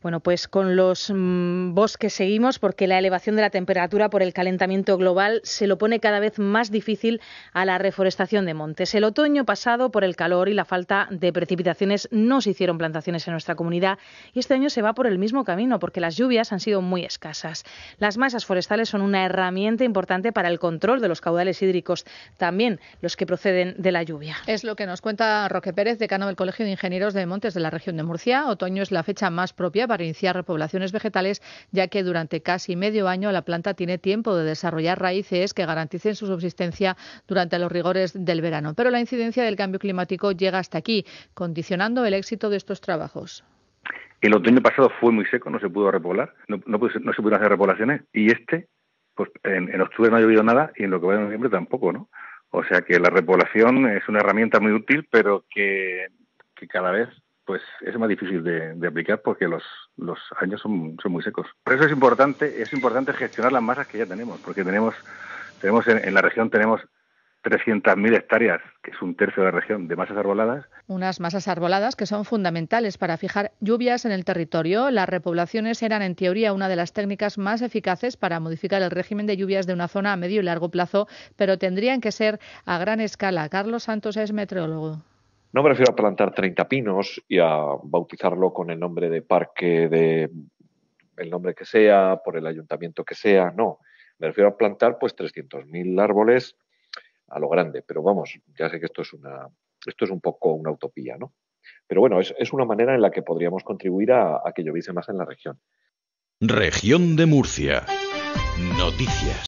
Bueno, pues con los mm, bosques seguimos porque la elevación de la temperatura por el calentamiento global se lo pone cada vez más difícil a la reforestación de montes. El otoño pasado, por el calor y la falta de precipitaciones, no se hicieron plantaciones en nuestra comunidad y este año se va por el mismo camino porque las lluvias han sido muy escasas. Las masas forestales son una herramienta importante para el control de los caudales hídricos, también los que proceden de la lluvia. Es lo que nos cuenta Roque Pérez, decano del Colegio de Ingenieros de Montes de la región de Murcia. Otoño es la fecha más propia para iniciar repoblaciones vegetales, ya que durante casi medio año la planta tiene tiempo de desarrollar raíces que garanticen su subsistencia durante los rigores del verano. Pero la incidencia del cambio climático llega hasta aquí, condicionando el éxito de estos trabajos. El otoño pasado fue muy seco, no se pudo repoblar, no, se pudieron hacer repoblaciones, y este, pues en, octubre no ha llovido nada y en lo que va de noviembre tampoco, ¿no? O sea que la repoblación es una herramienta muy útil, pero que cada vez pues es más difícil de, aplicar porque los, años son, muy secos. Por eso es importante, es importante gestionar las masas que ya tenemos, porque tenemos, tenemos en, la región tenemos 300.000 hectáreas, que es un tercio de la región, de masas arboladas. Unas masas arboladas que son fundamentales para fijar lluvias en el territorio. Las repoblaciones eran, en teoría, una de las técnicas más eficaces para modificar el régimen de lluvias de una zona a medio y largo plazo, pero tendrían que ser a gran escala. Carlos Santos es meteorólogo. No me refiero a plantar 30 pinos y a bautizarlo con el nombre de parque, de el nombre que sea, por el ayuntamiento que sea, no. Me refiero a plantar pues 300.000 árboles a lo grande, pero vamos, ya sé que esto es una esto es un poco una utopía, ¿no? Pero bueno, es, una manera en la que podríamos contribuir a, a que lloviese más en la región. Región de Murcia. Noticias.